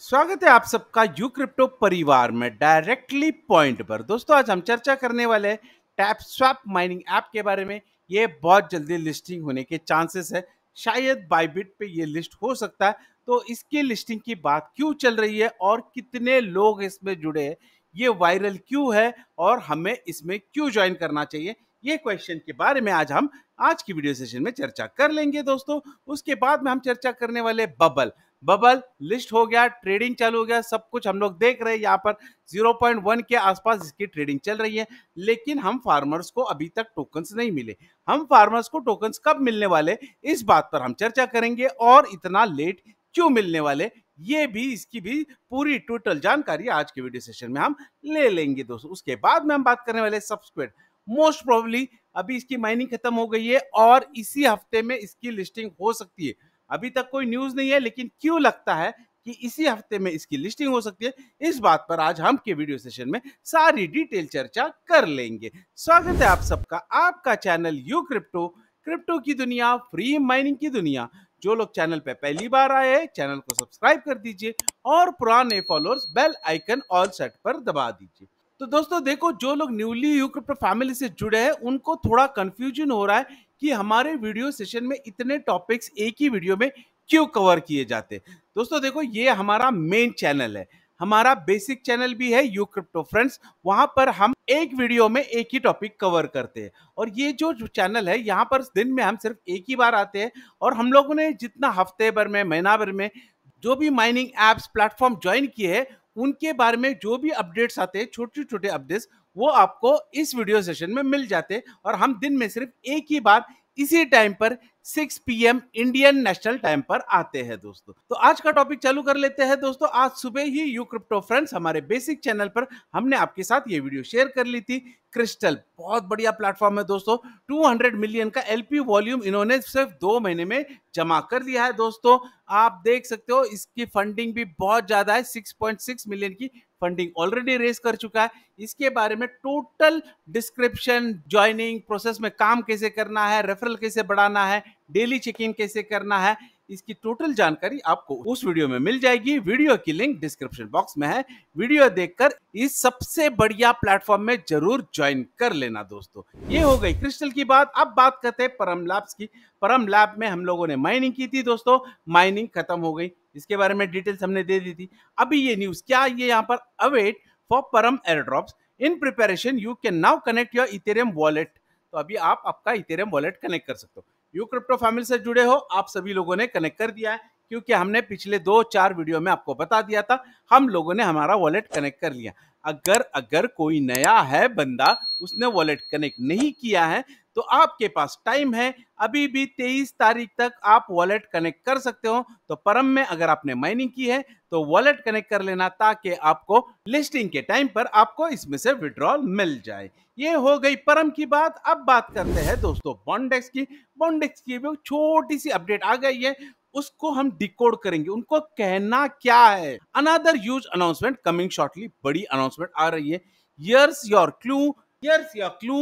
स्वागत है आप सबका यू क्रिप्टो परिवार में डायरेक्टली पॉइंट पर दोस्तों आज हम चर्चा करने वाले हैं टैप स्वैप माइनिंग ऐप के बारे में ये बहुत जल्दी लिस्टिंग होने के चांसेस है शायद बाइबिट पे ये लिस्ट हो सकता है तो इसकी लिस्टिंग की बात क्यों चल रही है और कितने लोग इसमें जुड़े हैं ये वायरल क्यों है और हमें इसमें क्यों ज्वाइन करना चाहिए ये क्वेश्चन के बारे में आज हम आज की वीडियो सेशन में चर्चा कर लेंगे दोस्तों उसके बाद में हम चर्चा करने वाले बबल बबल लिस्ट हो गया ट्रेडिंग चालू हो गया सब कुछ हम लोग देख रहे हैं यहाँ पर 0.1 के आसपास इसकी ट्रेडिंग चल रही है लेकिन हम फार्मर्स को अभी तक टोकन्स नहीं मिले हम फार्मर्स को टोकन्स कब मिलने वाले इस बात पर हम चर्चा करेंगे और इतना लेट क्यों मिलने वाले ये भी इसकी भी पूरी टोटल जानकारी आज के वीडियो सेशन में हम ले लेंगे दोस्तों उसके बाद में हम बात करने वाले सब्सक्वेट मोस्ट प्रोबली अभी इसकी माइनिंग खत्म हो गई है और इसी हफ्ते में इसकी लिस्टिंग हो सकती है अभी तक कोई न्यूज नहीं है लेकिन क्यों लगता है कि इसी हफ्ते में इसकी लिस्टिंग हो सकती है इस बात पर आज हम के वीडियो सेशन में सारी डिटेल चर्चा कर लेंगे स्वागत है आप सबका आपका चैनल यू क्रिप्टो क्रिप्टो की दुनिया फ्री माइनिंग की दुनिया जो लोग चैनल पर पहली बार आए हैं चैनल को सब्सक्राइब कर दीजिए और पुराने followers bell icon all set पर दबा दीजिए तो दोस्तों देखो जो लोग न्यूली यू क्रिप्टो फैमिली से जुड़े हैं उनको थोड़ा कंफ्यूजन हो रहा है कि हमारे वीडियो सेशन में इतने टॉपिक्स एक ही वीडियो में क्यों कवर किए जाते दोस्तों देखो ये हमारा मेन चैनल है हमारा बेसिक चैनल भी है यू क्रिप्टो फ्रेंड्स वहां पर हम एक वीडियो में एक ही टॉपिक कवर करते हैं और ये जो चैनल है यहाँ पर दिन में हम सिर्फ एक ही बार आते हैं और हम लोगों ने जितना हफ्ते भर में महीना भर में जो भी माइनिंग एप्स प्लेटफॉर्म ज्वाइन किए हैं उनके बारे में जो भी अपडेट्स आते हैं छोटे छोटे अपडेट्स वो आपको इस वीडियो सेशन में मिल जाते और हम दिन में सिर्फ एक ही बार इसी टाइम पर 6 पीएम इंडियन नेशनल टाइम पर आते हैं दोस्तों तो आज का टॉपिक चालू कर लेते हैं दोस्तों आज सुबह ही यू क्रिप्टो फ्रेंड्स हमारे बेसिक चैनल पर हमने आपके साथ ये वीडियो शेयर कर ली थी क्रिस्टल बहुत बढ़िया प्लेटफॉर्म है दोस्तों 200 मिलियन का एलपी वॉल्यूम इन्होंने सिर्फ दो महीने में जमा कर लिया है दोस्तों आप देख सकते हो इसकी फंडिंग भी बहुत ज्यादा है 6.6 मिलियन की फंडिंग ऑलरेडी रेस कर चुका है इसके बारे में टोटल डिस्क्रिप्शन ज्वाइनिंग प्रोसेस में काम कैसे करना है रेफरल कैसे बढ़ाना है डेली चेक इन कैसे करना है इसकी टोटल जानकारी आपको उस वीडियो में मिल जाएगी वीडियो की लिंक डिस्क्रिप्शन बॉक्स में है वीडियो देखकर इस सबसे बढ़िया प्लेटफॉर्म में जरूर ज्वाइन कर लेना दोस्तों ये हो गई क्रिस्टल की बात अब बात करते हैं परम लैब्स की परम लैब में हम लोगों ने माइनिंग की थी दोस्तों माइनिंग खत्म हो गई इसके बारे में डिटेल्स हमने दे दी थी अभी ये न्यूज क्या ये यहाँ पर await for Param airdrops in preparation you can now connect your Ethereum wallet तो अभी आप आपका इथेरियम वॉलेट कनेक्ट कर सकते हो यू क्रिप्टो फैमिली से जुड़े हो आप सभी लोगों ने कनेक्ट कर दिया है क्योंकि हमने पिछले दो चार वीडियो में आपको बता दिया था हम लोगों ने हमारा वॉलेट कनेक्ट कर लिया अगर अगर कोई नया है बंदा उसने वॉलेट कनेक्ट नहीं किया है तो आपके पास टाइम है अभी भी 23 तारीख तक आप वॉलेट कनेक्ट कर सकते हो तो परम में अगर आपने माइनिंग की है तो वॉलेट कनेक्ट कर लेना ताकि आपको लिस्टिंग के टाइम पर आपको इसमें से विड्रॉल मिल जाए ये हो गई परम की बात अब बात करते हैं दोस्तों बॉन्डेक्स की बॉन्डेक्स की भी छोटी सी अपडेट आ गई है उसको हम डिकोड करेंगे उनको कहना क्या है another huge announcement coming shortly बड़ी अनाउंसमेंट आ रही है here's your clue here's your clue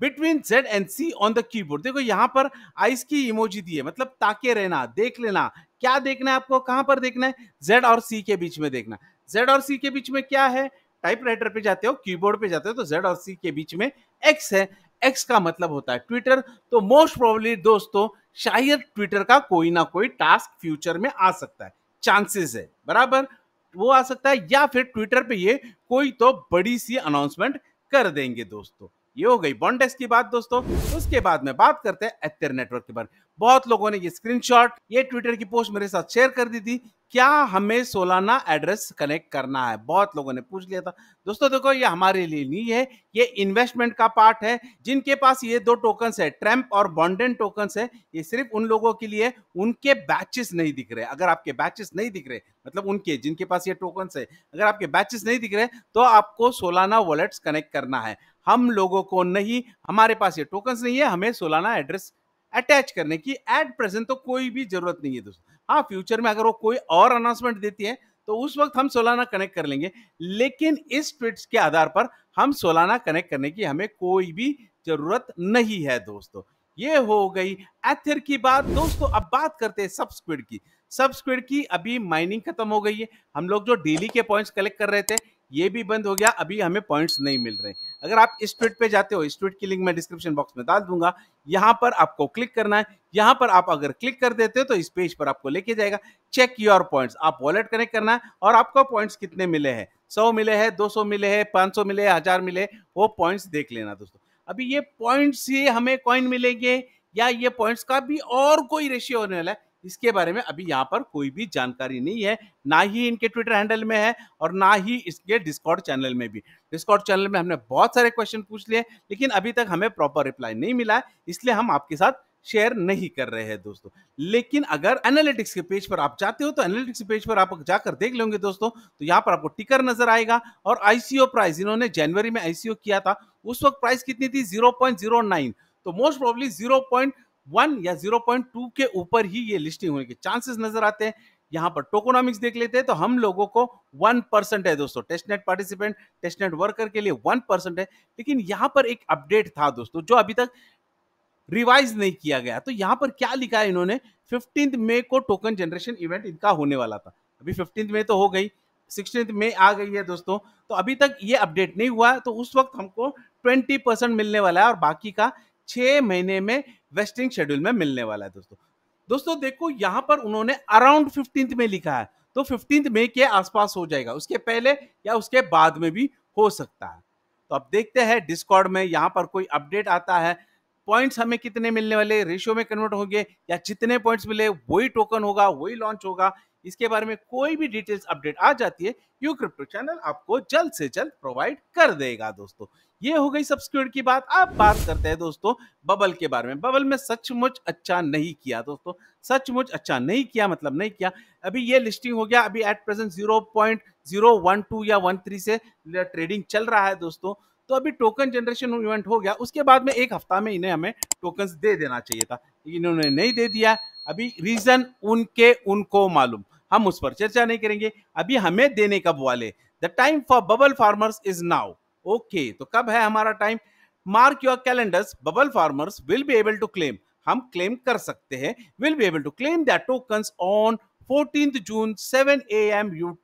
between Z and C on the keyboard देखो यहाँ पर आइस की इमोजी दी है मतलब ताके रहना देख लेना क्या देखना है आपको कहाँ पर देखना है जेड और सी के बीच में देखना जेड और सी के बीच में क्या है टाइपराइटर पे जाते हो कीबोर्ड पे जाते हो तो जेड और सी के बीच में एक्स है एक्स का मतलब होता है ट्विटर तो मोस्ट प्रोबेबली दोस्तों शायद ट्विटर का कोई ना कोई टास्क फ्यूचर में आ सकता है चांसेस है बराबर वो आ सकता है या फिर ट्विटर पे ये कोई तो बड़ी सी अनाउंसमेंट कर देंगे दोस्तों ये हो गई बॉन्डेस की बात दोस्तों उसके बाद में बात करते हैं एथेर नेटवर्क के बारे बहुत लोगों ने ये स्क्रीनशॉट ये ट्विटर की पोस्ट मेरे साथ शेयर कर दी थी क्या हमें सोलाना एड्रेस कनेक्ट करना है बहुत लोगों ने पूछ लिया था दोस्तों देखो ये हमारे लिए नहीं है ये इन्वेस्टमेंट का पार्ट है जिनके पास ये दो टोकन है ट्रैम्प और बॉन्डेन टोकन है ये सिर्फ उन लोगों के लिए उनके बैचेस नहीं दिख रहे अगर आपके बैचेस नहीं दिख रहे मतलब उनके जिनके पास ये टोकन है अगर आपके बैचेस नहीं दिख रहे तो आपको सोलाना वॉलेट्स कनेक्ट करना है हम लोगों को नहीं हमारे पास ये टोकन्स नहीं है हमें सोलाना एड्रेस अटैच करने की एट प्रेजेंट तो कोई भी जरूरत नहीं है दोस्तों हाँ फ्यूचर में अगर वो कोई और अनाउंसमेंट देती है तो उस वक्त हम सोलाना कनेक्ट कर लेंगे लेकिन इस ट्विट्स के आधार पर हम सोलाना कनेक्ट करने की हमें कोई भी जरूरत नहीं है दोस्तों ये हो गई एथिर की बात दोस्तों अब बात करते हैं सबस्क्विड की सबस्क्विड की अभी माइनिंग खत्म हो गई है हम लोग जो डेली के पॉइंट्स कलेक्ट कर रहे थे ये भी बंद हो गया अभी हमें पॉइंट्स नहीं मिल रहे अगर आप इस ट्वीट पे जाते हो इस ट्वीट की लिंक मैं डिस्क्रिप्शन बॉक्स में डाल दूंगा यहाँ पर आपको क्लिक करना है यहाँ पर आप अगर क्लिक कर देते हो तो इस पेज पर आपको लेके जाएगा चेक योर पॉइंट्स आप वॉलेट कनेक्ट करना है और आपको पॉइंट्स कितने मिले हैं सौ मिले हैं दो सौ मिले हैं पाँच सौ मिले हैं हजार मिले वो पॉइंट्स देख लेना दोस्तों अभी ये पॉइंट्स ही हमें कॉइन मिलेंगे या ये पॉइंट्स का भी और कोई रेशियो होने वाला है इसके बारे में अभी यहाँ पर कोई भी जानकारी नहीं है ना ही इनके ट्विटर हैंडल में है और ना ही इसके डिस्कॉर्ड चैनल में भी डिस्कॉर्ड चैनल में हमने बहुत सारे क्वेश्चन पूछ लिए लेकिन अभी तक हमें प्रॉपर रिप्लाई नहीं मिला है इसलिए हम आपके साथ शेयर नहीं कर रहे हैं दोस्तों लेकिन अगर एनालिटिक्स के पेज पर आप जाते हो तो एनालिटिक्स के पेज पर आप जाकर देख लेंगे दोस्तों तो यहाँ पर आपको टिकर नजर आएगा और आईसीओ प्राइस इन्होंने जनवरी में आईसीओ किया था उस वक्त प्राइस कितनी थी जीरो पॉइंट जीरो नाइन तो most probably zero point one या जीरो पॉइंट टू के ऊपर ही ये लिस्टिंग होने के चांसेस नजर आते हैं यहाँ पर टोकोनॉमिक्स देख लेते हैं तो हम लोगों को वन परसेंट है दोस्तों टेस्टनेट पार्टिसिपेंट टेस्टनेट वर्कर के लिए वन परसेंट है लेकिन यहाँ पर एक अपडेट था दोस्तों जो अभी तक रिवाइज नहीं किया गया तो यहाँ पर क्या लिखा है इन्होंने फिफ्टींथ मे को टोकन जनरेशन इवेंट इनका होने वाला था अभी फिफ्टींथ मे तो हो गई सिक्सटीन मे आ गई है दोस्तों तो अभी तक ये अपडेट नहीं हुआ तो उस वक्त हमको ट्वेंटी परसेंट मिलने वाला है और बाकी का छः महीने में वेस्टिंग शेड्यूल में मिलने वाला है दोस्तों दोस्तों देखो यहाँ पर उन्होंने अराउंड फिफ्टींथ में लिखा है तो फिफ्टींथ मे के आसपास हो जाएगा उसके पहले या उसके बाद में भी हो सकता है तो अब देखते हैं डिस्कॉर्ड में यहाँ पर कोई अपडेट आता है पॉइंट्स हमें कितने मिलने वाले रेशियो में कन्वर्ट होंगे या जितने पॉइंट्स मिले वही टोकन होगा वही लॉन्च होगा इसके बारे में कोई भी डिटेल्स अपडेट आ जाती है यू क्रिप्टो चैनल आपको जल्द से जल्द प्रोवाइड कर देगा दोस्तों ये हो गई सब्सिक्यूट की बात अब बात करते हैं दोस्तों बबल के बारे में बबल में सचमुच अच्छा नहीं किया दोस्तों सचमुच अच्छा नहीं किया मतलब नहीं किया अभी ये लिस्टिंग हो गया अभी at present zero point zero one two या वन थ्री से ट्रेडिंग चल रहा है दोस्तों तो अभी टोकन जनरेशन इवेंट हो गया उसके बाद में एक हफ्ता में इन्हें हमें टोकन दे देना चाहिए था इन्होंने नहीं दे दिया अभी रीजन उनके उनको मालूम हम उस पर चर्चा नहीं करेंगे अभी हमें देने कब वाले the time for bubble farmers is now okay तो कब है हमारा time mark your calendars bubble farmers will be able to claim हम क्लेम कर सकते हैं will be able to claim that token on fourteen June seven A M U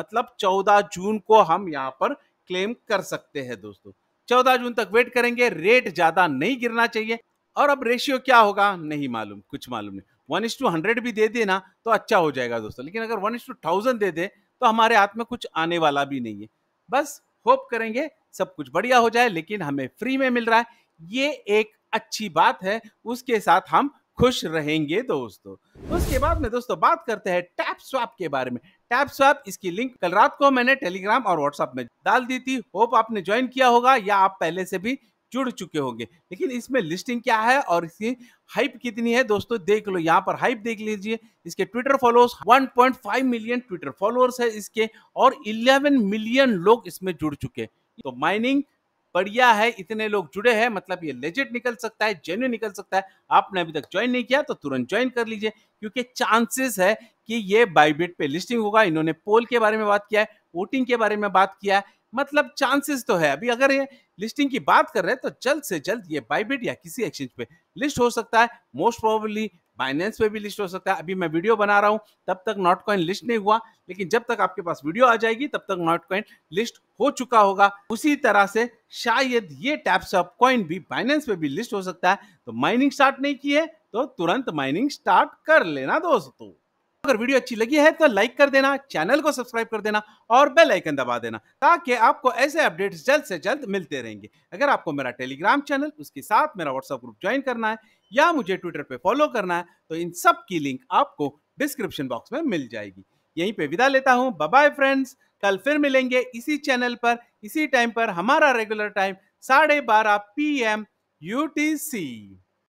मतलब चौदह जून को हम यहाँ पर क्लेम कर सकते हैं दोस्तों चौदह जून तक वेट करेंगे रेट ज्यादा नहीं गिरना चाहिए और अब रेशियो क्या होगा नहीं मालूम कुछ मालूम नहीं वन इज टू हंड्रेड भी दे देना तो अच्छा हो जाएगा दोस्तों लेकिन अगर वन इज टू थाउजेंड दे दे तो हमारे हाथ में कुछ आने वाला भी नहीं है बस होप करेंगे सब कुछ बढ़िया हो जाए लेकिन हमें फ्री में मिल रहा है ये एक अच्छी बात है उसके साथ हम खुश रहेंगे दोस्तों उसके बाद में दोस्तों बात करते हैं टैप स्वैप के बारे में टैप स्वैप इसकी लिंक कल रात को मैंने टेलीग्राम और व्हाट्सएप में डाल दी थी होप आपने ज्वाइन किया होगा या आप पहले से भी जुड़ चुके होंगे लेकिन इसमें लिस्टिंग क्या है और इसकी हाइप कितनी है दोस्तों देख लो यहाँ पर हाइप देख लीजिए इसके Twitter followers 1.5 million Twitter followers है इसके और 11 मिलियन लोग इसमें जुड़ चुके हैं तो माइनिंग बढ़िया है इतने लोग जुड़े हैं मतलब ये लेजेट निकल सकता है जेन्यू निकल सकता है आपने अभी तक ज्वाइन नहीं किया तो तुरंत ज्वाइन कर लीजिए क्योंकि चांसेस है कि ये बाइबिट पे लिस्टिंग होगा इन्होंने पोल के बारे में बात किया है वोटिंग के बारे में बात किया है मतलब चांसेस तो है अभी अगर ये लिस्टिंग की बात कर रहे हैं तो जल्द से जल्द ये बाइबिट या किसी एक्सचेंज पे लिस्ट हो सकता है मोस्ट प्रोबेबली बाइनेंस पे भी लिस्ट हो सकता है अभी मैं वीडियो बना रहा हूँ तब तक नॉट कॉइन लिस्ट नहीं हुआ लेकिन जब तक आपके पास वीडियो आ जाएगी तब तक नॉट कॉइन लिस्ट हो चुका होगा उसी तरह से शायद ये टैप्स ऑफ कॉइन भी बाइनेंस पे भी लिस्ट हो सकता है तो माइनिंग स्टार्ट नहीं की है तो तुरंत माइनिंग स्टार्ट कर लेना दोस्तों अगर वीडियो अच्छी लगी है तो लाइक कर देना चैनल को सब्सक्राइब कर देना और बेल आइकन दबा देना ताकि आपको ऐसे अपडेट्स जल्द से जल्द मिलते रहेंगे अगर आपको मेरा टेलीग्राम चैनल उसके साथ मेरा व्हाट्सएप ग्रुप ज्वाइन करना है या मुझे ट्विटर पर फॉलो करना है तो इन सब की लिंक आपको डिस्क्रिप्शन बॉक्स में मिल जाएगी यहीं पर विदा लेता हूँ बाय फ्रेंड्स कल फिर मिलेंगे इसी चैनल पर इसी टाइम पर हमारा रेगुलर टाइम साढ़े बारह पी एम यू टी सी